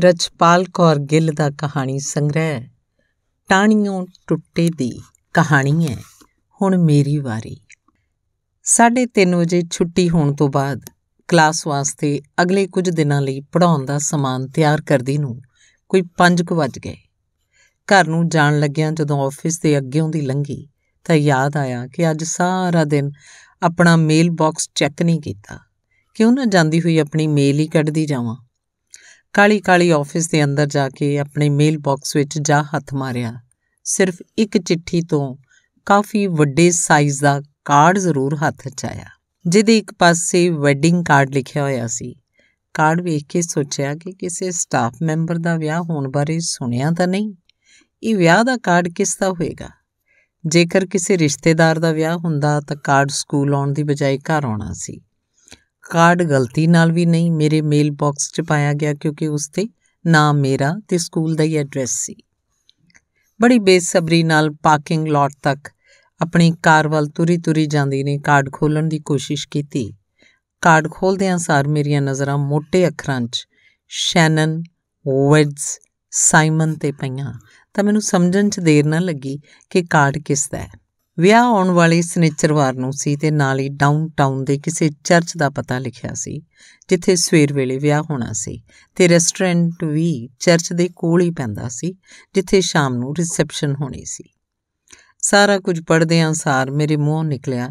ਰਜਪਾਲ ਕੌਰ ਗਿੱਲ ਦਾ ਕਹਾਣੀ ਸੰਗ੍ਰਹਿ ਟਾਣੀਆਂ ਟੁੱਟੇ ਦੀ ਕਹਾਣੀ ਹੈ ਹੁਣ ਮੇਰੀ ਵਾਰੀ 3:30 ਵਜੇ ਛੁੱਟੀ ਹੋਣ ਤੋਂ ਬਾਅਦ ਕਲਾਸ ਵਾਸਤੇ ਅਗਲੇ ਕੁਝ ਦਿਨਾਂ ਲਈ ਪੜਾਉਣ ਦਾ ਸਮਾਨ ਤਿਆਰ ਕਰਦੀ ਨੂੰ ਕੋਈ 5 ਕੁ ਵੱਜ ਗਏ ਘਰ ਨੂੰ ਜਾਣ ਲੱਗਿਆਂ ਜਦੋਂ ਆਫਿਸ ਦੇ ਅੱਗੇੋਂ ਦੀ ਲੰਘੀ ਤਾਂ ਯਾਦ ਆਇਆ ਕਿ ਅੱਜ ਸਾਰਾ ਦਿਨ ਆਪਣਾ ਮੇਲ ਬਾਕਸ ਚੈੱਕ ਨਹੀਂ ਕੀਤਾ ਕਿਉਂ ਨਾ ਜਾਂਦੀ ਹੋਈ ਆਪਣੀ ਮੇਲ ਹੀ ਕੱਢਦੀ ਜਾਵਾਂ ਕਾਲੀ ਕਾਲੀ ਆਫਿਸ ਦੇ ਅੰਦਰ ਜਾ ਕੇ ਆਪਣੇ ਮੇਲ ਬਾਕਸ ਵਿੱਚ ਜਾ ਹੱਥ ਮਾਰਿਆ ਸਿਰਫ ਇੱਕ ਚਿੱਠੀ ਤੋਂ ਕਾਫੀ ਵੱਡੇ ਸਾਈਜ਼ ਦਾ ਕਾਰਡ ਜ਼ਰੂਰ ਹੱਥ 'ਚ ਆਇਆ ਜਿਹਦੇ ਇੱਕ ਪਾਸੇ ਵੈਡਿੰਗ ਕਾਰਡ ਲਿਖਿਆ ਹੋਇਆ ਸੀ ਕਾਰਡ ਵੇਖ ਕੇ ਸੋਚਿਆ ਕਿ ਕਿਸੇ ਸਟਾਫ ਮੈਂਬਰ ਦਾ ਵਿਆਹ ਹੋਣ ਬਾਰੇ ਸੁਣਿਆ ਤਾਂ ਨਹੀਂ ਇਹ ਵਿਆਹ ਦਾ ਕਾਰਡ ਕਿਸ ਦਾ ਹੋਏਗਾ ਜੇਕਰ ਕਿਸੇ ਰਿਸ਼ਤੇਦਾਰ ਦਾ ਵਿਆਹ ਹੁੰਦਾ ਤਾਂ ਕਾਰਡ ਸਕੂਲ ਆਉਣ ਦੀ ਬਜਾਏ ਘਰ ਆਉਣਾ ਸੀ ਕਾਰਡ ਗਲਤੀ ਨਾਲ ਵੀ ਨਹੀਂ ਮੇਰੇ ਮੇਲ ਬਾਕਸ 'ਚ ਪਾਇਆ ਗਿਆ ਕਿਉਂਕਿ ਉਸ ਤੇ ਨਾਮ ਮੇਰਾ ਤੇ ਸਕੂਲ ਦਾ ਹੀ ਐਡਰੈਸ ਸੀ ਬੜੀ ਬੇਸਬਰੀ ਨਾਲ ਪਾਰਕਿੰਗ ਲਾਟ ਤੱਕ ਆਪਣੀ ਕਾਰ ਵੱਲ ਤੁਰੀ ਤੁਰੀ ਜਾਂਦੀ ਨੇ ਕਾਰਡ ਖੋਲਣ ਦੀ ਕੋਸ਼ਿਸ਼ ਕੀਤੀ ਕਾਰਡ ਖੋਲਦਿਆਂ ਸਾਰ ਮੇਰੀਆਂ ਨਜ਼ਰਾਂ ਮੋٹے ਅੱਖਰਾਂ 'ਚ ਸ਼ੈਨਨ ਵੈਡਸ ਸਾਈਮਨ ਤੇ ਪਈਆਂ ਤਾਂ ਮੈਨੂੰ ਸਮਝਣ 'ਚ ਦੇਰ ਨਾ ਲੱਗੀ ਕਿ ਕਾਰਡ ਕਿਸ ਦਾ ਹੈ ਵਿਆਹ ਆਉਣ ਵਾਲੀ ਸਨੇਚਰਵਾਰ ਨੂੰ ਸੀ ਤੇ ਨਾਲ ਹੀ ਡਾਊਨਟਾਊਨ ਦੇ ਕਿਸੇ ਚਰਚ ਦਾ ਪਤਾ ਲਿਖਿਆ ਸੀ ਜਿੱਥੇ ਸਵੇਰ ਵੇਲੇ ਵਿਆਹ ਹੋਣਾ ਸੀ ਤੇ ਰੈਸਟੋਰੈਂਟ ਵੀ ਚਰਚ ਦੇ ਕੋਲ ਹੀ ਪੈਂਦਾ ਸੀ ਜਿੱਥੇ ਸ਼ਾਮ ਨੂੰ ਰਿਸੈਪਸ਼ਨ ਹੋਣੀ ਸੀ ਸਾਰਾ ਕੁਝ ਪੜਦੇ ਅਨਸਾਰ ਮੇਰੇ ਮੂੰਹੋਂ ਨਿਕਲਿਆ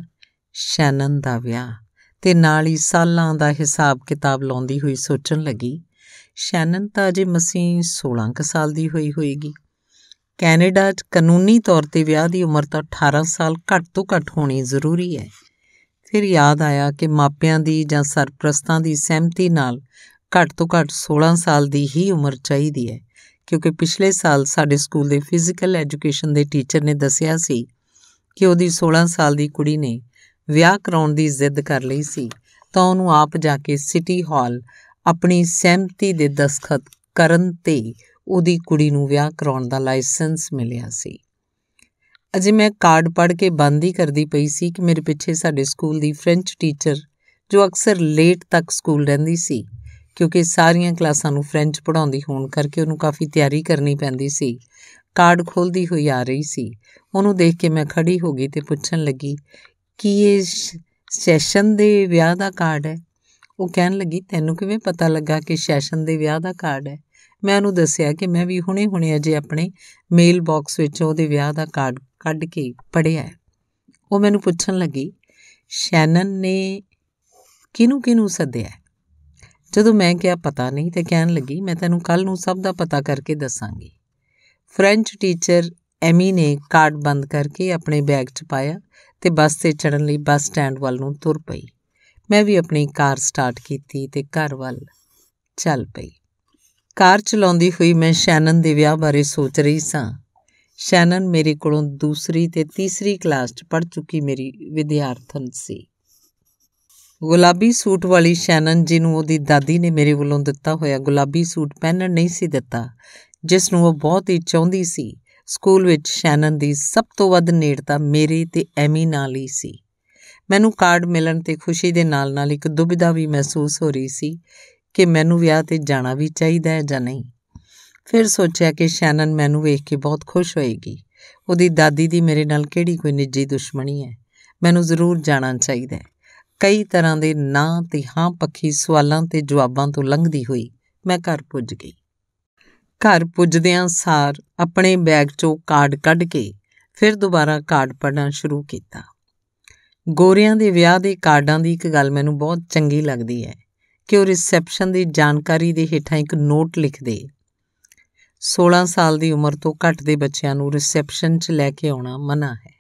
ਸ਼ੈਨਨ ਦਾ ਵਿਆਹ ਤੇ ਨਾਲ ਹੀ ਸਾਲਾਂ ਦਾ ਹਿਸਾਬ ਕਿਤਾਬ ਲਾਉਂਦੀ ਹੋਈ ਸੋਚਣ ਲੱਗੀ ਸ਼ੈਨਨ ਤਾਂ ਅਜੇ ਮਸੀਂ 16 ਕ ਸਾਲ ਦੀ ਹੋਈ ਹੋਏਗੀ ਕੈਨੇਡਾ 'ਚ ਕਾਨੂੰਨੀ ਤੌਰ ਤੇ ਵਿਆਹ ਦੀ ਉਮਰ ਤਾਂ 18 ਸਾਲ ਘੱਟ ਤੋਂ ਘੱਟ ਹੋਣੀ ਜ਼ਰੂਰੀ ਹੈ ਫਿਰ ਯਾਦ ਆਇਆ ਕਿ ਮਾਪਿਆਂ ਦੀ ਜਾਂ ਸਰਪ੍ਰਸਤਾਂ ਦੀ ਸਹਿਮਤੀ ਨਾਲ ਘੱਟ ਤੋਂ ਘੱਟ 16 ਸਾਲ ਦੀ ਹੀ ਉਮਰ ਚਾਹੀਦੀ ਹੈ ਕਿਉਂਕਿ ਪਿਛਲੇ ਸਾਲ ਸਾਡੇ ਸਕੂਲ ਦੇ ਫਿਜ਼ੀਕਲ ਐਜੂਕੇਸ਼ਨ ਦੇ ਟੀਚਰ ਨੇ ਦੱਸਿਆ ਸੀ ਕਿ ਉਹਦੀ 16 ਸਾਲ ਦੀ ਕੁੜੀ ਨੇ ਵਿਆਹ ਕਰਾਉਣ ਦੀ ਜ਼ਿੱਦ ਕਰ ਲਈ ਸੀ ਤਾਂ ਉਹਨੂੰ ਆਪ ਜਾ ਕੇ ਸਿਟੀ ਹਾਲ ਆਪਣੀ ਸਹਿਮਤੀ ਦੇ ਦਸਖਤ ਕਰਨ ਤੇ ਉਹਦੀ ਕੁੜੀ ਨੂੰ ਵਿਆਹ ਕਰਾਉਣ ਦਾ ਲਾਇਸੈਂਸ ਮਿਲਿਆ ਸੀ ਅਜੇ ਮੈਂ ਕਾਰਡ ਪੜ੍ਹ ਕੇ ਬੰਦ ਹੀ ਕਰਦੀ ਪਈ ਸੀ ਕਿ ਮੇਰੇ ਪਿੱਛੇ ਸਾਡੇ ਸਕੂਲ ਦੀ ਫ੍ਰੈਂਚ ਟੀਚਰ ਜੋ ਅਕਸਰ ਲੇਟ ਤੱਕ ਸਕੂਲ ਰਹਿੰਦੀ ਸੀ ਕਿਉਂਕਿ ਸਾਰੀਆਂ ਕਲਾਸਾਂ ਨੂੰ ਫ੍ਰੈਂਚ ਪੜਾਉਂਦੀ ਹੋਣ ਕਰਕੇ ਉਹਨੂੰ ਕਾਫੀ ਤਿਆਰੀ ਕਰਨੀ ਪੈਂਦੀ ਸੀ ਕਾਰਡ ਖੋਲਦੀ ਹੋਈ ਆ ਰਹੀ ਸੀ ਉਹਨੂੰ ਦੇਖ ਕੇ ਮੈਂ ਖੜੀ ਹੋ ਗਈ ਤੇ ਪੁੱਛਣ ਲੱਗੀ ਕੀ ਇਹ ਸੈਸ਼ਨ ਦੇ ਵਿਆਹ ਦਾ ਕਾਰਡ ਹੈ ਉਹ ਕਹਿਣ ਲੱਗੀ ਤੈਨੂੰ ਕਿਵੇਂ ਪਤਾ ਲੱਗਾ ਕਿ ਸੈਸ਼ਨ ਦੇ ਵਿਆਹ ਦਾ ਕਾਰਡ ਹੈ ਮੈਂ ਉਹਨੂੰ ਦੱਸਿਆ ਕਿ ਮੈਂ ਵੀ ਹੁਣੇ-ਹੁਣੇ ਅਜੇ ਆਪਣੇ ਮੇਲ ਬਾਕਸ ਵਿੱਚੋਂ ਉਹਦੇ ਵਿਆਹ ਦਾ ਕਾਰਡ ਕੱਢ ਕੇ ਪੜਿਆ ਹੈ ਉਹ ਮੈਨੂੰ ਪੁੱਛਣ ਲੱਗੀ ਸ਼ੈਨਨ ਨੇ ਕਿਨੂੰ ਕਿਨੂੰ ਸੱਦਿਆ ਜਦੋਂ ਮੈਂ ਕਿਹਾ ਪਤਾ ਨਹੀਂ ਤੇ ਕਹਿਣ ਲੱਗੀ ਮੈਂ ਤੈਨੂੰ ਕੱਲ ਨੂੰ ਸਭ ਦਾ ਪਤਾ ਕਰਕੇ ਦੱਸਾਂਗੀ ਫ੍ਰੈਂਚ ਟੀਚਰ ਐਮੀ ਨੇ ਕਾਰਡ ਬੰਦ ਕਰਕੇ ਆਪਣੇ ਬੈਗ 'ਚ ਪਾਇਆ ਤੇ ਬੱਸ ਤੇ ਚੜਨ ਲਈ ਬੱਸ ਸਟੈਂਡ ਵੱਲ ਨੂੰ ਤੁਰ ਪਈ ਮੈਂ ਵੀ ਆਪਣੀ ਕਾਰ ਸਟਾਰਟ ਕੀਤੀ ਤੇ ਘਰ ਵੱਲ ਚੱਲ ਪਈ ਕਾਰ ਚਲਾਉਂਦੀ ਹੋਈ ਮੈਂ ਸ਼ੈਨਨ ਦੇ ਵਿਆਹ ਬਾਰੇ ਸੋਚ ਰਹੀ ਸਾਂ ਸ਼ੈਨਨ ਮੇਰੇ ਕੋਲੋਂ ਦੂਸਰੀ ਤੇ ਤੀਸਰੀ ਕਲਾਸ 'ਚ ਪੜ ਚੁੱਕੀ ਮੇਰੀ ਵਿਦਿਆਰਥਣ ਸੀ ਗੁਲਾਬੀ ਸੂਟ ਵਾਲੀ ਸ਼ੈਨਨ ਜਿਹਨੂੰ ਉਹਦੀ ਦਾਦੀ ਨੇ ਮੇਰੇ ਵੱਲੋਂ ਦਿੱਤਾ ਹੋਇਆ ਗੁਲਾਬੀ ਸੂਟ ਪਹਿਨਣ ਨਹੀਂ ਸੀ ਦਿੱਤਾ ਜਿਸ ਨੂੰ ਉਹ ਬਹੁਤ ਹੀ ਚਾਹੁੰਦੀ ਸੀ ਸਕੂਲ ਵਿੱਚ ਸ਼ੈਨਨ ਦੀ ਸਭ ਤੋਂ ਵੱਧ ਨੇੜਤਾ ਮੇਰੇ ਤੇ ਐਮੀ ਨਾਲ ਹੀ ਸੀ ਮੈਨੂੰ ਕਾਰਡ ਮਿਲਣ ਤੇ ਖੁਸ਼ੀ ਦੇ ਨਾਲ-ਨਾਲ ਇੱਕ ਦੁਬਿਧਾ ਵੀ ਮਹਿਸੂਸ ਹੋ ਰਹੀ ਸੀ ਕਿ ਮੈਨੂੰ ਵਿਆਹ ਤੇ ਜਾਣਾ ਵੀ ਚਾਹੀਦਾ ਹੈ ਜਾਂ ਨਹੀਂ ਫਿਰ ਸੋਚਿਆ ਕਿ ਸ਼ੈਨਨ ਮੈਨੂੰ ਵੇਖ ਕੇ ਬਹੁਤ ਖੁਸ਼ ਹੋਏਗੀ ਉਹਦੀ ਦਾਦੀ ਦੀ ਮੇਰੇ ਨਾਲ ਕਿਹੜੀ ਕੋਈ ਨਿੱਜੀ ਦੁਸ਼ਮਣੀ ਹੈ ਮੈਨੂੰ ਜ਼ਰੂਰ ਜਾਣਾ ਚਾਹੀਦਾ ਹੈ ਕਈ ਤਰ੍ਹਾਂ ਦੇ ਨਾਂ ਤੇ ਹਾਂ ਪੱਖੀ ਸਵਾਲਾਂ ਤੇ ਜਵਾਬਾਂ ਤੋਂ ਲੰਘਦੀ ਹੋਈ ਮੈਂ ਘਰ ਪੁੱਜ ਗਈ ਘਰ ਪੁੱਜਦਿਆਂ ਸਾਰ ਆਪਣੇ ਬੈਗ 'ਚੋਂ ਕਾਰਡ ਕੱਢ ਕੇ ਫਿਰ ਦੁਬਾਰਾ ਕਾਰਡ ਪੜਨਾ ਸ਼ੁਰੂ ਕੀਤਾ ਗੋਰਿਆਂ ਦੇ ਵਿਆਹ ਦੇ ਕਾਰਡਾਂ ਦੀ ਇੱਕ ਗੱਲ ਮੈਨੂੰ ਬਹੁਤ ਚੰਗੀ ਲੱਗਦੀ ਹੈ ਕਿ ਉਹ ਰਿਸੈਪਸ਼ਨ ਦੀ ਜਾਣਕਾਰੀ ਦੇ ਹੇਠਾਂ ਇੱਕ ਨੋਟ ਲਿਖ ਦੇ 16 ਸਾਲ ਦੀ ਉਮਰ ਤੋਂ ਘੱਟ ਦੇ ਬੱਚਿਆਂ ਨੂੰ ਰਿਸੈਪਸ਼ਨ 'ਚ ਲੈ ਕੇ ਆਉਣਾ ਮਨਾ ਹੈ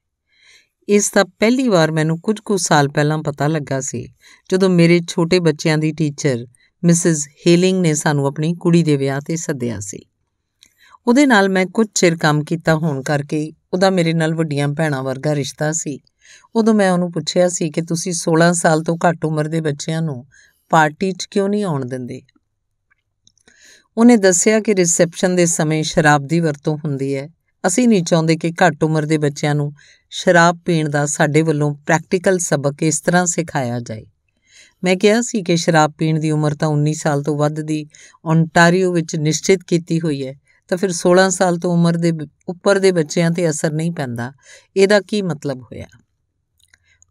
ਇਸ ਦਾ ਪਹਿਲੀ ਵਾਰ ਮੈਨੂੰ ਕੁਝ ਕੁ ਸਾਲ ਪਹਿਲਾਂ ਪਤਾ ਲੱਗਾ ਸੀ ਜਦੋਂ ਮੇਰੇ ਛੋਟੇ ਬੱਚਿਆਂ ਦੀ ਟੀਚਰ ਮਿਸਿਸ ਹੀਲਿੰਗ ਨੇ ਸਾਨੂੰ ਆਪਣੀ ਕੁੜੀ ਦੇ ਵਿਆਹ ਤੇ ਸੱਦਿਆ ਸੀ ਉਹਦੇ ਨਾਲ ਮੈਂ ਕੁਝ ਚਿਰ ਕੰਮ ਕੀਤਾ ਹੋਣ ਕਰਕੇ ਉਹਦਾ ਮੇਰੇ ਨਾਲ ਵੱਡੀਆਂ ਭੈਣਾਂ ਵਰਗਾ ਰਿਸ਼ਤਾ ਸੀ ਉਦੋਂ ਮੈਂ ਉਹਨੂੰ ਪੁੱਛਿਆ ਸੀ ਕਿ ਤੁਸੀਂ 16 ਸਾਲ ਤੋਂ ਘੱਟ ਉਮਰ ਦੇ ਬੱਚਿਆਂ ਨੂੰ ਪਾਰਟੀ 'ਚ ਕਿਉਂ ਨਹੀਂ ਆਉਣ ਦਿੰਦੇ ਉਹਨੇ ਦੱਸਿਆ ਕਿ ਰਿਸੈਪਸ਼ਨ ਦੇ ਸਮੇਂ ਸ਼ਰਾਬ ਦੀ ਵਰਤੋਂ ਹੁੰਦੀ ਹੈ ਅਸੀਂ ਨਹੀਂ ਚਾਹੁੰਦੇ ਕਿ ਘੱਟ ਉਮਰ ਦੇ ਬੱਚਿਆਂ ਨੂੰ ਸ਼ਰਾਬ ਪੀਣ ਦਾ ਸਾਡੇ ਵੱਲੋਂ ਪ੍ਰੈਕਟੀਕਲ ਸਬਕ ਇਸ ਤਰ੍ਹਾਂ ਸਿਖਾਇਆ ਜਾਏ ਮੈਂ ਕਿਹਾ ਸੀ ਕਿ ਸ਼ਰਾਬ ਪੀਣ ਦੀ ਉਮਰ ਤਾਂ 19 ਸਾਲ ਤੋਂ ਵੱਧ ਦੀ ਓਨਟਾਰੀਓ ਵਿੱਚ ਨਿਸ਼ਚਿਤ ਕੀਤੀ ਹੋਈ ਹੈ ਤਾਂ ਫਿਰ 16 ਸਾਲ ਤੋਂ ਉਮਰ ਦੇ ਉੱਪਰ ਦੇ ਬੱਚਿਆਂ ਤੇ ਅਸਰ ਨਹੀਂ ਪੈਂਦਾ ਇਹਦਾ ਕੀ ਮਤਲਬ ਹੋਇਆ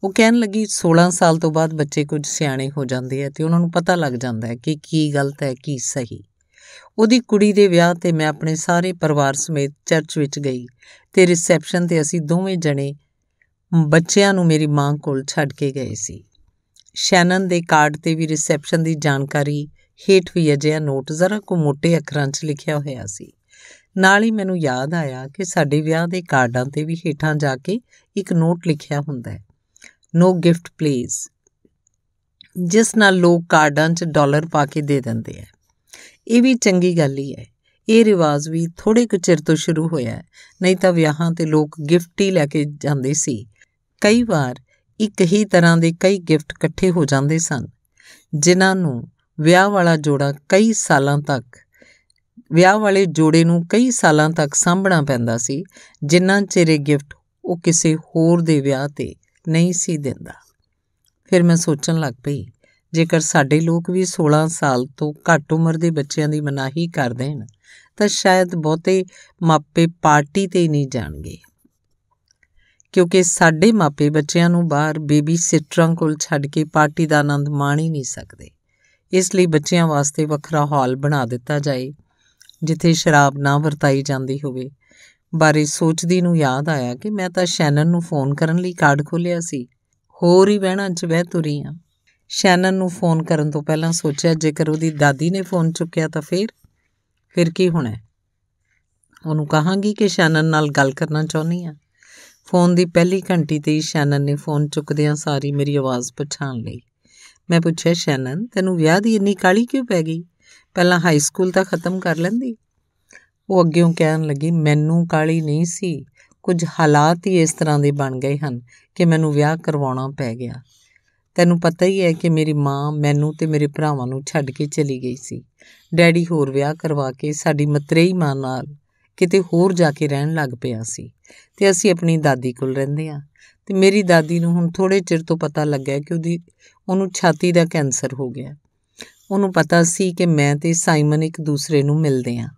ਉਹ ਕਹਿਣ ਲੱਗੀ 16 ਸਾਲ ਤੋਂ ਬਾਅਦ ਬੱਚੇ ਕੁਝ ਸਿਆਣੇ ਹੋ ਜਾਂਦੇ ਆ ਤੇ ਉਹਨਾਂ ਨੂੰ ਪਤਾ ਲੱਗ ਜਾਂਦਾ ਹੈ ਕਿ ਕੀ ਗਲਤ ਹੈ ਕੀ ਸਹੀ ਉਹਦੀ ਕੁੜੀ ਦੇ ਵਿਆਹ ਤੇ ਮੈਂ ਆਪਣੇ ਸਾਰੇ ਪਰਿਵਾਰ ਸਮੇਤ ਚਰਚ ਵਿੱਚ ਗਈ ਤੇ ਰਿਸੈਪਸ਼ਨ ਤੇ ਅਸੀਂ ਦੋਵੇਂ ਜਣੇ ਬੱਚਿਆਂ ਨੂੰ ਮੇਰੀ ਮਾਂ ਕੋਲ ਛੱਡ ਕੇ ਗਏ ਸੀ ਸ਼ੈਨਨ ਦੇ ਕਾਰਡ ਤੇ ਵੀ ਰਿਸੈਪਸ਼ਨ ਦੀ ਜਾਣਕਾਰੀ ਹੇਠ ਵੀ ਅਜਿਹਾ ਨੋਟ ਜ਼ਰਾ ਕੋ ਮੋٹے ਅੱਖਰਾਂ 'ਚ ਲਿਖਿਆ ਹੋਇਆ ਸੀ ਨਾਲ ਹੀ ਮੈਨੂੰ ਯਾਦ ਆਇਆ ਕਿ ਸਾਡੇ ਵਿਆਹ ਦੇ ਕਾਰਡਾਂ ਤੇ ਵੀ ਹੇਠਾਂ ਜਾ ਕੇ ਇੱਕ ਨੋਟ ਲਿਖਿਆ ਹੁੰਦਾ ਹੈ ਨੋ ਗਿਫਟ ਪਲੀਜ਼ ਜਿਸ ਨਾਲ ਲੋਕ ਕਾਰਡਾਂ 'ਚ ਡਾਲਰ ਪਾ ਕੇ ਦੇ ਦਿੰਦੇ ਆ ਇਹ ਵੀ ਚੰਗੀ ਗੱਲ ਹੀ ਹੈ ਇਹ ਰਿਵਾਜ ਵੀ ਥੋੜੇ ਕੁ ਚਿਰ ਤੋਂ ਸ਼ੁਰੂ ਹੋਇਆ ਹੈ ਨਹੀਂ ਤਾਂ ਵਿਆਹਾਂ ਤੇ ਲੋਕ ਗਿਫਟ ਹੀ ਲੈ ਕੇ ਜਾਂਦੇ ਸੀ ਕਈ ਵਾਰ ਇੱਕ ਹੀ ਤਰ੍ਹਾਂ ਦੇ ਕਈ ਗਿਫਟ ਇਕੱਠੇ ਹੋ ਜਾਂਦੇ ਸਨ ਜਿਨ੍ਹਾਂ ਨੂੰ ਵਿਆਹ ਵਾਲਾ ਜੋੜਾ ਕਈ ਸਾਲਾਂ ਤੱਕ ਵਿਆਹ ਵਾਲੇ ਜੋੜੇ ਨੂੰ ਕਈ ਸਾਲਾਂ ਤੱਕ ਸਾਂਭਣਾ ਪੈਂਦਾ ਸੀ ਜਿਨ੍ਹਾਂ ਚਿਰੇ ਗਿਫਟ ਉਹ ਕਿਸੇ ਹੋਰ ਦੇ ਵਿਆਹ ਤੇ ਨਹੀਂ ਸੀ ਦਿੰਦਾ ਫਿਰ ਮੈਂ ਸੋਚਣ ਲੱਗ ਪਈ ਜੇਕਰ ਸਾਡੇ ਲੋਕ ਵੀ 16 ਸਾਲ ਤੋਂ ਘੱਟ ਉਮਰ ਦੇ ਬੱਚਿਆਂ ਦੀ ਮਨਾਹੀ ਕਰ ਦੇਣ ਤਾਂ ਸ਼ਾਇਦ ਬਹੁਤੇ ਮਾਪੇ ਪਾਰਟੀ ਤੇ ਨਹੀਂ ਜਾਣਗੇ ਕਿਉਂਕਿ ਸਾਡੇ ਮਾਪੇ ਬੱਚਿਆਂ ਨੂੰ ਬਾਹਰ ਬੇਬੀ ਸਿਟਰਾਂ ਕੋਲ ਛੱਡ ਕੇ ਪਾਰਟੀ ਦਾ ਆਨੰਦ ਮਾਣ ਹੀ ਨਹੀਂ ਸਕਦੇ ਇਸ ਲਈ ਬੱਚਿਆਂ ਵਾਸਤੇ ਵੱਖਰਾ ਹਾਲ ਬਣਾ ਦਿੱਤਾ ਜਾਏ ਜਿੱਥੇ ਸ਼ਰਾਬ ਨਾ ਵਰਤਾਈ ਜਾਂਦੀ ਹੋਵੇ ਬਾਰੇ ਸੋਚਦੀ ਨੂੰ ਯਾਦ ਆਇਆ ਕਿ ਮੈਂ ਤਾਂ ਸ਼ੈਨਨ ਨੂੰ ਫੋਨ ਕਰਨ ਲਈ ਕਾਰਡ ਖੋਲਿਆ ਸੀ ਹੋਰ ਹੀ ਬਹਿਣਾ 'ਚ ਬਹਿ ਤੁਰੀ ਆ ਸ਼ੈਨਨ ਨੂੰ ਫੋਨ ਕਰਨ ਤੋਂ ਪਹਿਲਾਂ ਸੋਚਿਆ ਜੇਕਰ ਉਹਦੀ ਦਾਦੀ ਨੇ ਫੋਨ ਚੁੱਕਿਆ ਤਾਂ ਫੇਰ ਫਿਰ ਕੀ ਹੋਣਾ ਉਹਨੂੰ ਕਹਾਂਗੀ ਕਿ ਸ਼ੈਨਨ ਨਾਲ ਗੱਲ ਕਰਨਾ ਚਾਹੁੰਦੀ ਆ ਫੋਨ ਦੀ ਪਹਿਲੀ ਘੰਟੀ ਤੇ ਹੀ ਸ਼ੈਨਨ ਨੇ ਫੋਨ ਚੁੱਕਦਿਆਂ ਸਾਰੀ ਮੇਰੀ ਆਵਾਜ਼ ਪਛਾਣ ਲਈ ਮੈਂ ਪੁੱਛਿਆ ਸ਼ੈਨਨ ਤੈਨੂੰ ਵਿਆਹ ਦੀ ਇੰਨੀ ਕਾਲੀ ਕਿਉਂ ਪੈ ਗਈ ਪਹਿਲਾਂ ਹਾਈ ਸਕੂਲ ਤਾਂ ਖਤਮ ਕਰ ਲੈਂਦੀ ਉਹ ਅੱਗਿਓਂ ਕਹਿਣ ਲੱਗੀ ਮੈਨੂੰ ਕਾਲੀ ਨਹੀਂ ਸੀ ਕੁਝ ਹਾਲਾਤ ਹੀ ਇਸ ਤਰ੍ਹਾਂ ਦੇ ਬਣ ਗਏ ਹਨ ਕਿ ਮੈਨੂੰ ਵਿਆਹ ਕਰਵਾਉਣਾ ਪੈ ਗਿਆ ਤੈਨੂੰ ਪਤਾ ਹੀ ਹੈ ਕਿ ਮੇਰੀ ਮਾਂ ਮੈਨੂੰ ਤੇ ਮੇਰੇ ਭਰਾਵਾਂ ਨੂੰ ਛੱਡ ਕੇ ਚਲੀ ਗਈ ਸੀ ਡੈਡੀ ਹੋਰ ਵਿਆਹ ਕਰਵਾ ਕੇ ਸਾਡੀ ਮਤਰੇਈ ਮਾਂ ਨਾਲ ਕਿਤੇ ਹੋਰ ਜਾ ਕੇ ਰਹਿਣ ਲੱਗ ਪਿਆ ਸੀ ਤੇ ਅਸੀਂ ਆਪਣੀ ਦਾਦੀ ਕੋਲ ਰਹਿੰਦੇ ਆ ਤੇ ਮੇਰੀ ਦਾਦੀ ਨੂੰ ਹੁਣ ਥੋੜੇ ਚਿਰ ਤੋਂ ਪਤਾ ਲੱਗਾ ਕਿ ਉਹਦੀ ਉਹਨੂੰ ਛਾਤੀ ਦਾ ਕੈਂਸਰ ਹੋ ਗਿਆ ਉਹਨੂੰ ਪਤਾ ਸੀ ਕਿ ਮੈਂ ਤੇ ਸਾਈਮਨ ਇੱਕ ਦੂਸਰੇ ਨੂੰ ਮਿਲਦੇ ਆ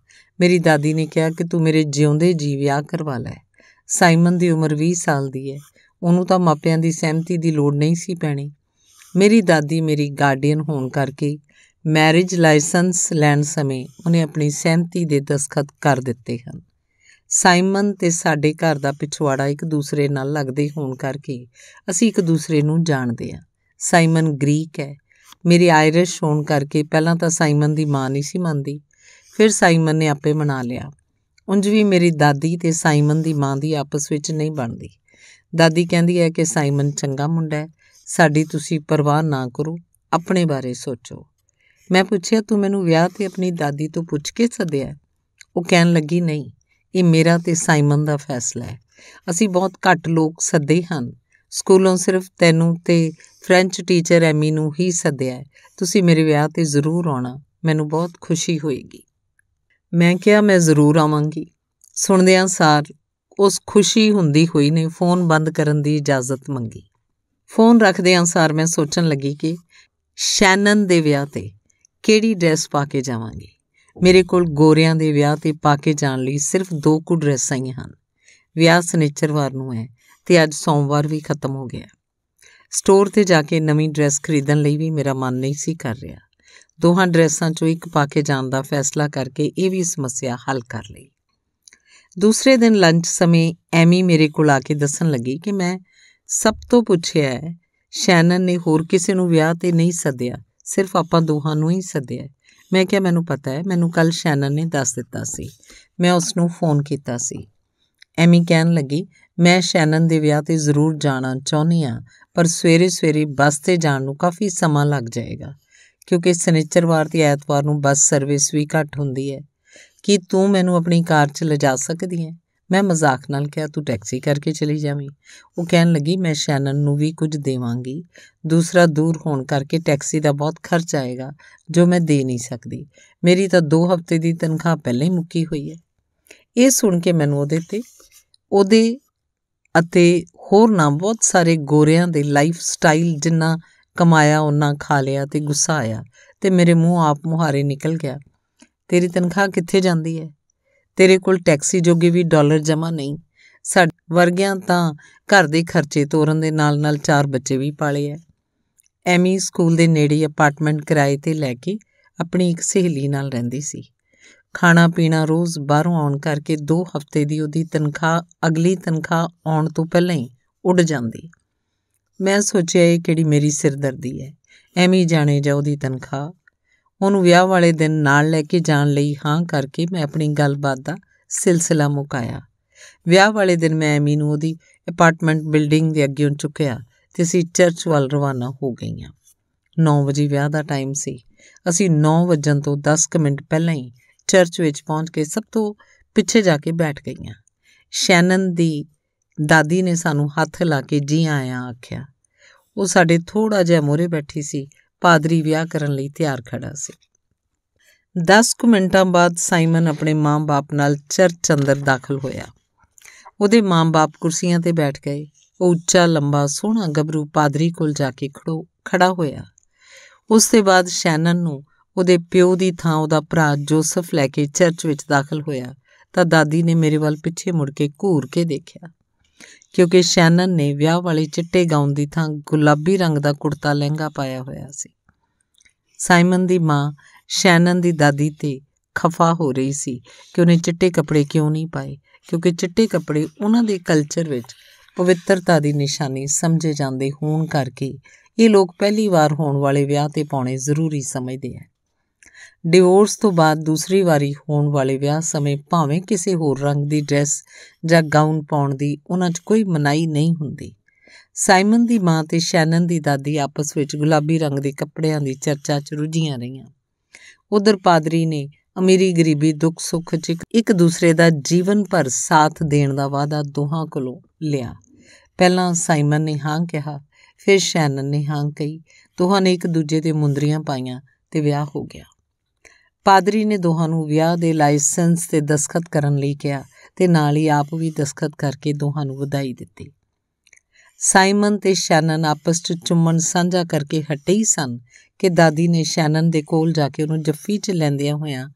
ਮੇਰੀ ਦਾਦੀ ਨੇ ਕਿਹਾ ਕਿ ਤੂੰ ਮੇਰੇ ਜਿਉਂਦੇ ਜੀ ਵਿਆਹ ਕਰਵਾ ਲੈ ਸਾਈਮਨ ਦੀ ਉਮਰ 20 ਸਾਲ ਦੀ ਹੈ ਉਹਨੂੰ ਤਾਂ ਮਾਪਿਆਂ ਦੀ ਸਹਿਮਤੀ ਦੀ ਲੋੜ ਨਹੀਂ ਸੀ ਪੈਣੀ ਮੇਰੀ ਦਾਦੀ ਮੇਰੀ ਗਾਰਡੀਅਨ ਹੋਣ ਕਰਕੇ ਮੈਰਿਜ ਲਾਇਸੈਂਸ ਲੈਣ ਸਮੇਂ ਉਹਨੇ ਆਪਣੀ ਸਹਿਮਤੀ ਦੇ ਦਸਖਤ ਕਰ ਦਿੱਤੇ ਹਨ ਸਾਈਮਨ ਤੇ ਸਾਡੇ ਘਰ ਦਾ ਪਿਛਵਾੜਾ ਇੱਕ ਦੂਸਰੇ ਨਾਲ ਲੱਗਦੇ ਹੋਣ ਕਰਕੇ ਅਸੀਂ ਇੱਕ ਦੂਸਰੇ ਨੂੰ ਜਾਣਦੇ ਹਾਂ ਸਾਈਮਨ ਗ੍ਰੀਕ ਹੈ ਮੇਰੇ ਆਇਰਿਸ਼ ਹੋਣ ਕਰਕੇ ਪਹਿਲਾਂ ਤਾਂ ਸਾਈਮਨ ਦੀ ਮਾਂ ਨਹੀਂ ਸੀ ਮੰਨਦੀ ਫਿਰ ਸਾਈਮਨ ਨੇ ਆਪੇ ਮਨਾ ਲਿਆ ਉਂਝ ਵੀ ਮੇਰੀ ਦਾਦੀ ਤੇ ਸਾਈਮਨ ਦੀ ਮਾਂ ਦੀ ਆਪਸ ਵਿੱਚ ਨਹੀਂ ਬਣਦੀ ਦਾਦੀ ਕਹਿੰਦੀ ਹੈ ਕਿ ਸਾਈਮਨ ਚੰਗਾ ਮੁੰਡਾ ਹੈ ਸਾਡੀ ਤੁਸੀਂ ਪਰਵਾਹ ਨਾ ਕਰੋ ਆਪਣੇ ਬਾਰੇ ਸੋਚੋ ਮੈਂ ਪੁੱਛਿਆ ਤੂੰ ਮੈਨੂੰ ਵਿਆਹ ਤੇ ਆਪਣੀ ਦਾਦੀ ਤੋਂ ਪੁੱਛ ਕੇ ਸੱਦਿਆ ਉਹ ਕਹਿਣ ਲੱਗੀ ਨਹੀਂ ਇਹ ਮੇਰਾ ਤੇ ਸਾਈਮਨ ਦਾ ਫੈਸਲਾ ਹੈ ਅਸੀਂ ਬਹੁਤ ਘੱਟ ਲੋਕ ਸੱਦੇ ਹਨ ਸਕੂਲੋਂ ਸਿਰਫ ਤੈਨੂੰ ਤੇ ਫ੍ਰੈਂਚ ਟੀਚਰ ਐਮੀ ਨੂੰ ਹੀ ਸੱਦਿਆ ਤੁਸੀਂ ਮੇਰੇ ਵਿਆਹ ਤੇ ਜ਼ਰੂਰ ਆਉਣਾ ਮੈਨੂੰ ਬਹੁਤ ਖੁਸ਼ੀ ਹੋਏਗੀ ਮੈਂ ਕਿਹਾ ਮੈਂ ਜ਼ਰੂਰ ਆਵਾਂਗੀ ਸੁਣਦਿਆਂ ਸਾਰ ਉਸ ਖੁਸ਼ੀ ਹੁੰਦੀ ਹੋਈ ਨੇ ਫੋਨ ਬੰਦ ਕਰਨ ਦੀ ਇਜਾਜ਼ਤ ਮੰਗੀ ਫੋਨ ਰੱਖਦਿਆਂ ਸਾਰ ਮੈਂ ਸੋਚਣ ਲੱਗੀ ਕਿ ਸ਼ੈਨਨ ਦੇ ਵਿਆਹ ਤੇ ਕਿਹੜੀ ਡਰੈਸ ਪਾ ਕੇ ਜਾਵਾਂਗੀ ਮੇਰੇ ਕੋਲ ਗੋਰਿਆਂ ਦੇ ਵਿਆਹ ਤੇ ਪਾ ਕੇ ਜਾਣ ਲਈ ਸਿਰਫ ਦੋ ਕੁ ਡਰੈਸਾਂ ਹੀ ਹਨ ਵਿਆਹ ਸਨੇਚਰਵਾਰ ਨੂੰ ਹੈ ਤੇ ਅੱਜ ਸੋਮਵਾਰ ਵੀ ਖਤਮ ਹੋ ਗਿਆ ਸਟੋਰ ਤੇ ਜਾ ਕੇ ਨਵੀਂ ਡਰੈਸ ਖਰੀਦਣ ਲਈ ਵੀ ਮੇਰਾ ਮਨ ਨਹੀਂ ਸੀ ਕਰ ਰਿਹਾ ਦੋਹਾਂ ਡਰੈਸਾਂ 'ਚੋਂ ਇੱਕ ਪਾ ਕੇ ਜਾਣ ਦਾ ਫੈਸਲਾ ਕਰਕੇ ਇਹ ਵੀ ਸਮੱਸਿਆ ਹੱਲ ਕਰ ਲਈ ਦੂਸਰੇ ਦਿਨ ਲੰਚ ਸਮੇਂ ਐਮੀ ਮੇਰੇ ਕੋਲ ਆ ਕੇ ਦੱਸਣ ਲੱਗੀ ਕਿ ਮੈਂ ਸਭ ਤੋਂ ਪੁੱਛਿਆ ਹੈ ਸ਼ੈਨਨ ਨੇ ਹੋਰ ਕਿਸੇ ਨੂੰ ਵਿਆਹ ਤੇ ਨਹੀਂ ਸੱਦਿਆ ਸਿਰਫ ਆਪਾਂ ਦੋਹਾਂ ਨੂੰ ਹੀ ਸੱਦਿਆ ਮੈਂ ਕਿਹਾ ਮੈਨੂੰ ਪਤਾ ਹੈ ਮੈਨੂੰ ਕੱਲ ਸ਼ੈਨਨ ਨੇ ਦੱਸ ਦਿੱਤਾ ਸੀ ਮੈਂ ਉਸ ਨੂੰ ਫੋਨ ਕੀਤਾ ਸੀ ਐਮੀ ਕਹਿਣ ਲੱਗੀ ਮੈਂ ਸ਼ੈਨਨ ਦੇ ਵਿਆਹ ਤੇ ਜ਼ਰੂਰ ਜਾਣਾ ਚਾਹੁੰਦੀ ਆ ਪਰ ਸਵੇਰੇ ਸਵੇਰੇ ਬੱਸ ਤੇ ਜਾਣ ਨੂੰ ਕਾਫੀ ਸਮਾਂ ਲੱਗ ਜਾਏਗਾ ਕਿਉਂਕਿ ਵਾਰ ਤੇ ਐਤਵਾਰ ਨੂੰ ਬੱਸ ਸਰਵਿਸ ਵੀ ਘੱਟ ਹੁੰਦੀ ਹੈ ਕੀ ਤੂੰ ਮੈਨੂੰ ਆਪਣੀ ਕਾਰ 'ਚ ਲਿਜਾ ਸਕਦੀ ਹੈ ਮੈਂ ਮਜ਼ਾਕ ਨਾਲ ਕਿਹਾ ਤੂੰ ਟੈਕਸੀ ਕਰਕੇ ਚਲੀ ਜਾਵੀਂ ਉਹ ਕਹਿਣ ਲੱਗੀ ਮੈਂ ਸ਼ੈਨਨ ਨੂੰ ਵੀ ਕੁਝ ਦੇਵਾਂਗੀ ਦੂਸਰਾ ਦੂਰ ਹੋਣ ਕਰਕੇ ਟੈਕਸੀ ਦਾ ਬਹੁਤ ਖਰਚ ਆਏਗਾ ਜੋ ਮੈਂ ਦੇ ਨਹੀਂ ਸਕਦੀ ਮੇਰੀ ਤਾਂ 2 ਹਫ਼ਤੇ ਦੀ ਤਨਖਾਹ ਪਹਿਲਾਂ ਹੀ ਮੁੱਕੀ ਹੋਈ ਹੈ ਇਹ ਸੁਣ ਕੇ ਮੈਨੂੰ ਉਹਦੇ ਤੇ ਉਹਦੇ ਅਤੇ ਹੋਰ ਨਾ ਬਹੁਤ ਸਾਰੇ ਗੋਰਿਆਂ ਦੇ ਲਾਈਫ ਸਟਾਈਲ ਜਿੰਨਾ ਕਮਾਇਆ ਉਹਨਾਂ ਖਾ ਲਿਆ ਤੇ ਗੁੱਸਾ ਆਇਆ ਤੇ ਮੇਰੇ ਮੂੰਹ ਆਪ ਮੁਹਾਰੇ ਨਿਕਲ ਗਿਆ ਤੇਰੀ ਤਨਖਾਹ ਕਿੱਥੇ ਜਾਂਦੀ ਹੈ ਤੇਰੇ ਕੋਲ ਟੈਕਸੀ ਜੋਗੇ ਵੀ ਡਾਲਰ ਜਮਾ ਨਹੀਂ ਸਾਡੇ ਵਰਗਿਆਂ ਤਾਂ ਘਰ ਦੇ ਖਰਚੇ ਤੋਰਨ ਦੇ ਨਾਲ-ਨਾਲ ਚਾਰ ਬੱਚੇ ਵੀ ਪਾਲੇ ਐ ਐਮੀ ਸਕੂਲ ਦੇ ਨੇੜੇ ਅਪਾਰਟਮੈਂਟ ਕਿਰਾਏ ਤੇ ਲੈ ਕੇ ਆਪਣੀ ਇੱਕ ਸਹੇਲੀ ਨਾਲ ਰਹਿੰਦੀ ਸੀ ਖਾਣਾ ਪੀਣਾ ਰੋਜ਼ ਬਾਹਰੋਂ ਆਉਣ ਕਰਕੇ 2 ਹਫ਼ਤੇ ਦੀ ਉਹਦੀ ਤਨਖਾਹ ਅਗਲੀ ਤਨਖਾਹ ਆਉਣ ਤੋਂ ਪਹਿਲਾਂ ਹੀ ਉੱਡ ਜਾਂਦੀ ਮੈਂ ਸੋਚਿਆ ਇਹ ਕਿਹੜੀ ਮੇਰੀ ਸਿਰਦਰਦੀ ਹੈ ਐਵੇਂ ਜਾਣੇ ਜਾ ਉਹਦੀ ਤਨਖਾਹ ਉਹਨੂੰ ਵਿਆਹ ਵਾਲੇ ਦਿਨ ਨਾਲ ਲੈ ਕੇ ਜਾਣ ਲਈ ਹਾਂ ਕਰਕੇ ਮੈਂ ਆਪਣੀ ਗੱਲਬਾਤ ਦਾ ਸਿਲਸਿਲਾ ਮੁਕਾਇਆ ਵਿਆਹ ਵਾਲੇ ਦਿਨ ਮੈਂ ਐਮੀ ਨੂੰ ਉਹਦੀ ਅਪਾਰਟਮੈਂਟ ਬਿਲਡਿੰਗ ਦੇ ਅੱਗੇ ਚੁੱਕਿਆ ਤੇ ਅਸੀਂ ਚਰਚ ਵੱਲ ਰਵਾਨਾ ਹੋ ਗਈਆਂ 9 ਵਜੇ ਵਿਆਹ ਦਾ ਟਾਈਮ ਸੀ ਅਸੀਂ 9 ਵਜਣ ਤੋਂ 10 ਮਿੰਟ ਪਹਿਲਾਂ ਹੀ ਚਰਚ ਵਿੱਚ ਪਹੁੰਚ ਕੇ ਸਭ ਤੋਂ ਪਿੱਛੇ ਜਾ ਕੇ ਬੈਠ ਗਈਆਂ ਸ਼ੈਨਨ ਦੀ ਦਾਦੀ ਨੇ ਸਾਨੂੰ ਹੱਥ ਲਾ ਕੇ ਜੀ ਆਇਆ ਆਖਿਆ ਉਹ ਸਾਡੇ ਥੋੜਾ ਜਿਹਾ ਮੋਰੇ ਬੈਠੀ ਸੀ ਪਾਦਰੀ ਵਿਆਹ ਕਰਨ ਲਈ ਤਿਆਰ ਖੜਾ ਸੀ 10 ਕੁ ਮਿੰਟਾਂ ਬਾਅਦ ਸਾਈਮਨ ਆਪਣੇ ਮਾਂ-ਬਾਪ ਨਾਲ ਚਰਚ ਅੰਦਰ ਦਾਖਲ ਹੋਇਆ ਉਹਦੇ ਮਾਂ-ਬਾਪ ਕੁਰਸੀਆਂ ਤੇ ਬੈਠ ਗਏ ਉਹ ਉੱਚਾ ਲੰਬਾ ਸੋਹਣਾ ਗੱਭਰੂ ਪਾਦਰੀ ਕੋਲ ਜਾ ਕੇ ਖੜੋ ਖੜਾ ਹੋਇਆ ਉਸ ਤੋਂ ਬਾਅਦ ਸ਼ੈਨਨ ਨੂੰ ਉਹਦੇ ਪਿਓ ਦੀ ਥਾਂ ਉਹਦਾ ਭਰਾ ਜੋਸਫ ਲੈ ਕੇ ਚਰਚ ਵਿੱਚ ਦਾਖਲ ਹੋਇਆ ਤਾਂ ਦਾਦੀ ਨੇ ਮੇਰੇ ਵੱਲ ਪਿੱਛੇ ਮੁੜ ਕੇ ਘੂਰ ਕੇ ਦੇਖਿਆ ਕਿਉਂਕਿ ਸ਼ੈਨਨ ਨੇ ਵਿਆਹ ਵਾਲੇ ਚਿੱਟੇ ਗਾਊਨ ਦੀ ਥਾਂ ਗੁਲਾਬੀ ਰੰਗ ਦਾ ਕੁੜਤਾ ਲਹਿੰਗਾ ਪਾਇਆ ਹੋਇਆ ਸੀ ਸਾਈਮਨ ਦੀ ਮਾਂ ਸ਼ੈਨਨ ਦੀ ਦਾਦੀ ਤੇ ਖਫਾ ਹੋ ਰਹੀ ਸੀ ਕਿ ਉਹਨੇ ਚਿੱਟੇ ਕੱਪੜੇ ਕਿਉਂ ਨਹੀਂ ਪਾਏ ਕਿਉਂਕਿ ਚਿੱਟੇ ਕੱਪੜੇ ਉਹਨਾਂ ਦੇ ਕਲਚਰ ਵਿੱਚ ਪਵਿੱਤਰਤਾ ਦੀ ਨਿਸ਼ਾਨੀ ਸਮਝੇ ਜਾਂਦੇ ਹੋਣ ਕਰਕੇ ਇਹ ਲੋਕ ਪਹਿਲੀ ਵਾਰ ਹੋਣ ਵਾਲੇ ਵਿਆਹ ਤੇ ਪਾਉਣੇ ਜ਼ਰੂਰੀ ਸਮਝਦੇ ਆ ਡਿਵੋਰਸ ਤੋਂ ਬਾਅਦ ਦੂਸਰੀ ਵਾਰੀ ਹੋਣ ਵਾਲੇ ਵਿਆਹ ਸਮੇਂ ਭਾਵੇਂ ਕਿਸੇ ਹੋਰ ਰੰਗ ਦੀ ਡਰੈਸ ਜਾਂ ਗਾਊਨ ਪਾਉਣ ਦੀ ਉਹਨਾਂ 'ਚ ਕੋਈ ਮਨਾਈ ਨਹੀਂ ਹੁੰਦੀ ਸਾਈਮਨ ਦੀ ਮਾਂ ਤੇ ਸ਼ੈਨਨ ਦੀ ਦਾਦੀ ਆਪਸ ਵਿੱਚ ਗੁਲਾਬੀ ਰੰਗ ਦੇ ਕੱਪੜਿਆਂ ਦੀ ਚਰਚਾ 'ਚ ਰੁੱਝੀਆਂ ਰਹੀਆਂ ਉਧਰ ਪਾਦਰੀ ਨੇ ਅਮੀਰੀ ਗਰੀਬੀ ਦੁੱਖ ਸੁੱਖ 'ਚ ਇੱਕ ਦੂਸਰੇ ਦਾ ਜੀਵਨ ਭਰ ਸਾਥ ਦੇਣ ਦਾ ਵਾਅਦਾ ਦੋਹਾਂ ਕੋਲੋਂ ਲਿਆ ਪਹਿਲਾਂ ਸਾਈਮਨ ਨੇ ਹਾਂ ਕਿਹਾ ਫਿਰ ਸ਼ੈਨਨ ਨੇ ਹਾਂ ਕਹੀ ਦੋਹਾਂ ਨੇ ਇੱਕ ਦੂਜੇ ਤੇ ਮੁੰਦਰੀਆਂ ਪਾਈਆਂ ਤੇ ਵਿਆਹ ਹੋ ਗਿਆ ਪਾਦਰੀ ਨੇ ਦੋਹਾਂ ਨੂੰ ਵਿਆਹ ਦੇ ਲਾਇਸੈਂਸ ਤੇ ਦਸਖਤ ਕਰਨ ਲਈ ਕਿਹਾ ਤੇ ਨਾਲ ਹੀ ਆਪ ਵੀ ਦਸਖਤ ਕਰਕੇ ਦੋਹਾਂ ਨੂੰ ਵਧਾਈ ਦਿੱਤੀ ਸਾਈਮਨ ਤੇ ਸ਼ੈਨਨ ਆਪਸ ਵਿੱਚ ਚੁੰਮਣ ਸਾਂਝਾ ਕਰਕੇ ਹਟੇ ਹੀ ਸਨ ਕਿ ਦਾਦੀ ਨੇ ਸ਼ੈਨਨ ਦੇ ਕੋਲ ਜਾ ਕੇ ਉਹਨੂੰ ਜੱਫੀ 'ਚ ਲੈਂਦਿਆਂ ਹੋਇਆਂ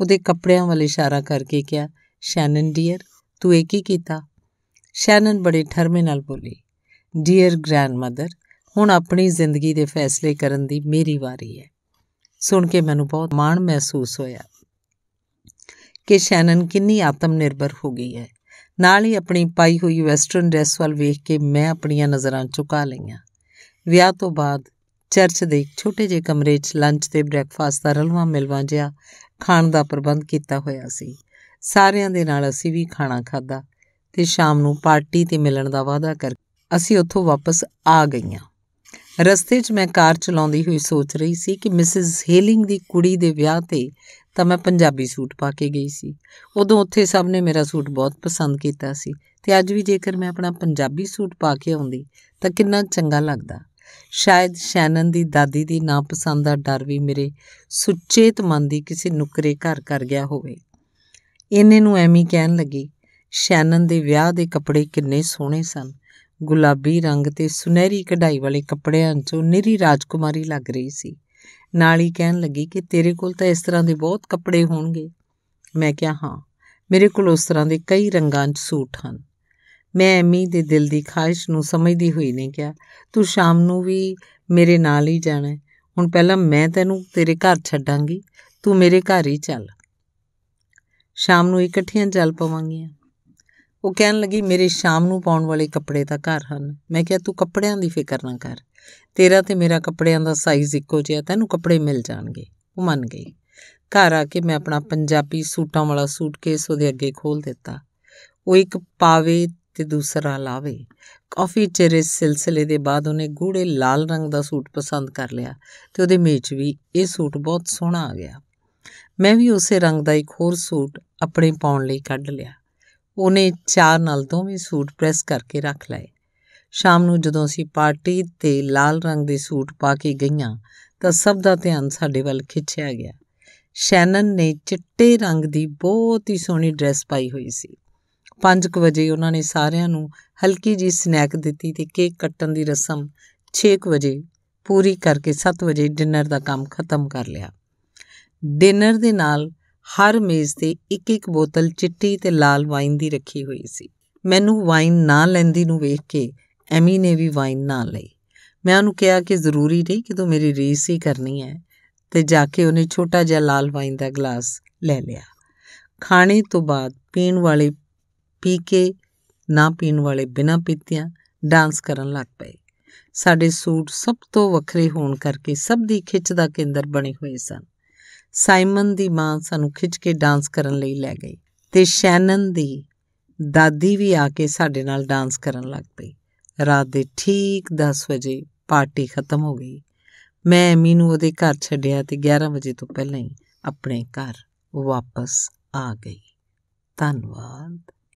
ਉਹਦੇ ਕੱਪੜਿਆਂ ਵੱਲ ਇਸ਼ਾਰਾ ਕਰਕੇ ਕਿਹਾ ਸ਼ੈਨਨ ਡੀਅਰ ਤੂੰ ਇਹ ਕੀ ਕੀਤਾ ਸ਼ੈਨਨ ਬੜੇ ਠਰਮੇ ਨਾਲ ਬੋਲੀ ਡੀਅਰ ਗ੍ਰੈਂਡਮਦਰ ਹੁਣ ਆਪਣੀ ਜ਼ਿੰਦਗੀ ਦੇ ਫੈਸਲੇ ਕਰਨ ਦੀ ਮੇਰੀ ਵਾਰੀ ਹੈ ਸੁਣ ਕੇ ਮੈਨੂੰ ਬਹੁਤ ਮਾਣ ਮਹਿਸੂਸ ਹੋਇਆ ਕਿ ਸ਼ੈਨਨ ਕਿੰਨੀ ਆਤਮ ਨਿਰਭਰ ਹੋ ਗਈ ਹੈ ਨਾਲ ਹੀ ਆਪਣੀ ਪਾਈ ਹੋਈ ਵੈਸਟਰਨ ਡਰੈਸ ਵੱਲ ਵੇਖ ਕੇ ਮੈਂ ਆਪਣੀਆਂ ਨਜ਼ਰਾਂ ਝੁਕਾ ਲਈਆਂ ਵਿਆਹ ਤੋਂ ਬਾਅਦ ਚਰਚ ਦੇ ਇੱਕ ਛੋਟੇ ਜਿਹੇ ਕਮਰੇ 'ਚ ਲੰਚ ਤੇ ਬ੍ਰੈਕਫਾਸਟ ਦਾ ਰਲਵਾ ਮਿਲਵਾ ਜਿਆ ਖਾਣ ਦਾ ਪ੍ਰਬੰਧ ਕੀਤਾ ਹੋਇਆ ਸੀ ਸਾਰਿਆਂ ਦੇ ਨਾਲ ਅਸੀਂ ਵੀ ਖਾਣਾ ਖਾਦਾ ਤੇ ਸ਼ਾਮ ਨੂੰ ਪਾਰਟੀ ਤੇ ਮਿਲਣ ਦਾ ਵਾਅਦਾ ਕਰ ਅਸੀਂ ਉੱਥੋਂ ਵਾਪਸ ਆ ਗਈਆਂ ਰਸਤੇ 'ਚ ਮੈਂ ਕਾਰ ਚਲਾਉਂਦੀ ਹੋਈ ਸੋਚ ਰਹੀ ਸੀ ਕਿ ਮਿਸਿਸ ਹੇਲਿੰਗ ਦੀ ਕੁੜੀ ਦੇ ਵਿਆਹ ਤੇ ਤਾਂ ਮੈਂ ਪੰਜਾਬੀ ਸੂਟ ਪਾ ਕੇ ਗਈ ਸੀ ਉਦੋਂ ਉੱਥੇ ਸਭ ਨੇ ਮੇਰਾ ਸੂਟ ਬਹੁਤ ਪਸੰਦ ਕੀਤਾ ਸੀ ਤੇ ਅੱਜ ਵੀ ਜੇਕਰ ਮੈਂ ਆਪਣਾ ਪੰਜਾਬੀ ਸੂਟ ਪਾ ਕੇ ਆਉਂਦੀ ਤਾਂ ਕਿੰਨਾ ਚੰਗਾ ਲੱਗਦਾ ਸ਼ਾਇਦ ਸ਼ੈਨਨ ਦੀ ਦਾਦੀ ਦੀ ਨਾ ਪਸੰਦ ਦਾ ਡਰ ਵੀ ਮੇਰੇ ਸੁਚੇਤ ਮਨ ਦੀ ਕਿਸੇ ਨੁਕਰੇ ਘਰ ਕਰ ਗਿਆ ਹੋਵੇ ਇਹਨੇ ਨੂੰ ਐਵੇਂ ਕਹਿਣ ਲੱਗੀ ਸ਼ੈਨਨ ਦੇ ਵਿਆਹ ਦੇ ਕੱਪੜੇ ਕਿੰਨੇ ਸੋਹਣੇ ਸਨ ਗੁਲਾਬੀ ਰੰਗ ਤੇ ਸੁਨਹਿਰੀ ਕਢਾਈ ਵਾਲੇ ਕੱਪੜਿਆਂ 'ਚੋਂ ਨਿਰੀ ਰਾਜਕੁਮਾਰੀ ਲੱਗ ਰਹੀ ਸੀ ਨਾਲ ਹੀ ਕਹਿਣ ਲੱਗੀ ਕਿ ਤੇਰੇ ਕੋਲ ਤਾਂ ਇਸ ਤਰ੍ਹਾਂ ਦੇ ਬਹੁਤ ਕੱਪੜੇ ਹੋਣਗੇ ਮੈਂ ਕਿਹਾ ਹਾਂ ਮੇਰੇ ਕੋਲ ਉਸ ਤਰ੍ਹਾਂ ਦੇ ਕਈ ਰੰਗਾਂ 'ਚ ਸੂਟ ਹਨ ਮੈਂ ਐਮੀ ਦੇ ਦਿਲ ਦੀ ਖਾਹਿਸ਼ ਨੂੰ ਸਮਝਦੀ ਹੋਈ ਨੇ ਕਿਹਾ ਤੂੰ ਸ਼ਾਮ ਨੂੰ ਵੀ ਮੇਰੇ ਨਾਲ ਹੀ ਜਾਣਾ ਹੁਣ ਪਹਿਲਾਂ ਮੈਂ ਤੈਨੂੰ ਤੇਰੇ ਘਰ ਛੱਡਾਂਗੀ ਤੂੰ ਮੇਰੇ ਘਰ ਹੀ ਚੱਲ ਸ਼ਾਮ ਨੂੰ ਇਕੱਠੀਆਂ ਚੱਲ ਪਵਾਂਗੀਆਂ ਉਹ ਕਹਿਣ ਲੱਗੀ ਮੇਰੇ ਸ਼ਾਮ ਨੂੰ ਪਾਉਣ ਵਾਲੇ ਕੱਪੜੇ ਤਾਂ ਘਰ ਹਨ ਮੈਂ ਕਿਹਾ ਤੂੰ ਕੱਪੜਿਆਂ ਦੀ ਫਿਕਰ ਨਾ ਕਰ ਤੇਰਾ ਤੇ ਮੇਰਾ ਕੱਪੜਿਆਂ ਦਾ ਸਾਈਜ਼ ਇੱਕੋ ਜਿਹਾ ਤੈਨੂੰ ਕੱਪੜੇ ਮਿਲ ਜਾਣਗੇ ਉਹ ਮੰਨ ਗਈ ਘਰ ਆ ਕੇ ਮੈਂ ਆਪਣਾ ਪੰਜਾਬੀ ਸੂਟਾਂ ਵਾਲਾ ਸੂਟਕੇਸ ਉਹਦੇ ਅੱਗੇ ਖੋਲ ਦਿੱਤਾ ਉਹ ਇੱਕ ਪਾਵੇ ਤੇ ਦੂਸਰਾ ਲਾਵੇ ਕਾਫੀ ਚਿਰ ਇਸ ਸਿਲਸਿਲੇ ਦੇ ਬਾਅਦ ਉਹਨੇ ਗੂੜੇ ਲਾਲ ਰੰਗ ਦਾ ਸੂਟ ਪਸੰਦ ਕਰ ਲਿਆ ਤੇ ਉਹਦੇ ਮੇਚ ਵੀ ਇਹ ਸੂਟ ਬਹੁਤ ਸੋਹਣਾ ਆ ਗਿਆ ਮੈਂ ਵੀ ਉਸੇ ਰੰਗ ਦਾ ਇੱਕ ਹੋਰ ਸੂਟ ਆਪਣੇ ਪਾਉਣ ਲਈ ਕੱਢ ਲਿਆ ਉਹਨੇ ਚਾਰ ਨਾਲ ਤੋਂ ਵੀ ਸੂਟ ਪ੍ਰੈਸ ਕਰਕੇ ਰੱਖ ਲਏ ਸ਼ਾਮ ਨੂੰ ਜਦੋਂ ਅਸੀਂ ਪਾਰਟੀ ਤੇ ਲਾਲ ਰੰਗ ਦੇ ਸੂਟ ਪਾ ਕੇ ਗਈਆਂ ਤਾਂ ਸਭ ਦਾ ਧਿਆਨ ਸਾਡੇ ਵੱਲ ਖਿੱਚਿਆ ਗਿਆ ਸ਼ੈਨਨ ਨੇ ਚਿੱਟੇ ਰੰਗ ਦੀ ਬਹੁਤ ਹੀ ਸੋਹਣੀ ਡਰੈਸ ਪਾਈ ਹੋਈ ਸੀ 5:00 ਵਜੇ ਉਹਨਾਂ ਨੇ ਸਾਰਿਆਂ ਨੂੰ ਹਲਕੀ ਜੀ ਸਨੈਕ ਦਿੱਤੀ ਤੇ ਕੇਕ ਕੱਟਣ ਦੀ ਰਸਮ 6:00 ਵਜੇ ਪੂਰੀ ਕਰਕੇ 7 ਵਜੇ ਡਿਨਰ ਦਾ ਕੰਮ ਖਤਮ ਕਰ ਲਿਆ ਡਿਨਰ ਦੇ ਨਾਲ ਹਰ ਮੇਜ਼ ਤੇ ਇੱਕ ਇੱਕ ਬੋਤਲ ਚਿੱਟੀ ਤੇ ਲਾਲ ਵਾਈਨ ਦੀ ਰੱਖੀ ਹੋਈ ਸੀ ਮੈਨੂੰ ਵਾਈਨ ਨਾ ਲੈਂਦੀ ਨੂੰ ਵੇਖ ਕੇ ਐਮੀ ਨੇ ਵੀ ਵਾਈਨ ਨਾ ਲਈ ਮੈਂ ਉਹਨੂੰ ਕਿਹਾ ਕਿ ਜ਼ਰੂਰੀ ਨਹੀਂ ਕਿ ਤੂੰ ਮੇਰੀ ਰੀਸ ਹੀ ਕਰਨੀ ਹੈ ਤੇ ਜਾ ਕੇ ਉਹਨੇ ਛੋਟਾ ਜਿਹਾ ਲਾਲ ਵਾਈਨ ਦਾ ਗਲਾਸ ਲੈ ਲਿਆ ਖਾਣੇ ਤੋਂ ਬਾਅਦ ਪੀਣ ਵਾਲੇ ਪੀ ਕੇ ਨਾ ਪੀਣ ਵਾਲੇ ਬਿਨਾਂ ਪੀਤਿਆਂ ਡਾਂਸ ਕਰਨ ਲੱਗ ਪਏ ਸਾਡੇ ਸੂਟ ਸਭ ਤੋਂ ਵੱਖਰੇ ਹੋਣ ਕਰਕੇ ਸਭ ਦੀ ਖਿੱਚ ਦਾ ਕੇਂਦਰ ਬਣੇ ਹੋਏ ਸਨ ਸਾਈਮਨ ਦੀ ਮਾਂ ਸਾਨੂੰ ਖਿੱਚ ਕੇ ਡਾਂਸ ਕਰਨ ਲਈ ਲੈ ਗਈ ਤੇ ਸ਼ੈਨਨ ਦੀ ਦਾਦੀ ਵੀ ਆ ਕੇ ਸਾਡੇ ਨਾਲ ਡਾਂਸ ਕਰਨ ਲੱਗ ਪਈ ਰਾਤ ਦੇ ਠੀਕ 10 ਵਜੇ ਪਾਰਟੀ ਖਤਮ ਹੋ ਗਈ ਮੈਂ ਐਮੀ ਨੂੰ ਉਹਦੇ ਘਰ ਛੱਡਿਆ ਤੇ 11 ਵਜੇ ਤੋਂ ਪਹਿਲਾਂ ਹੀ ਆਪਣੇ ਘਰ ਵਾਪਸ ਆ ਗਈ ਧੰਨਵਾਦ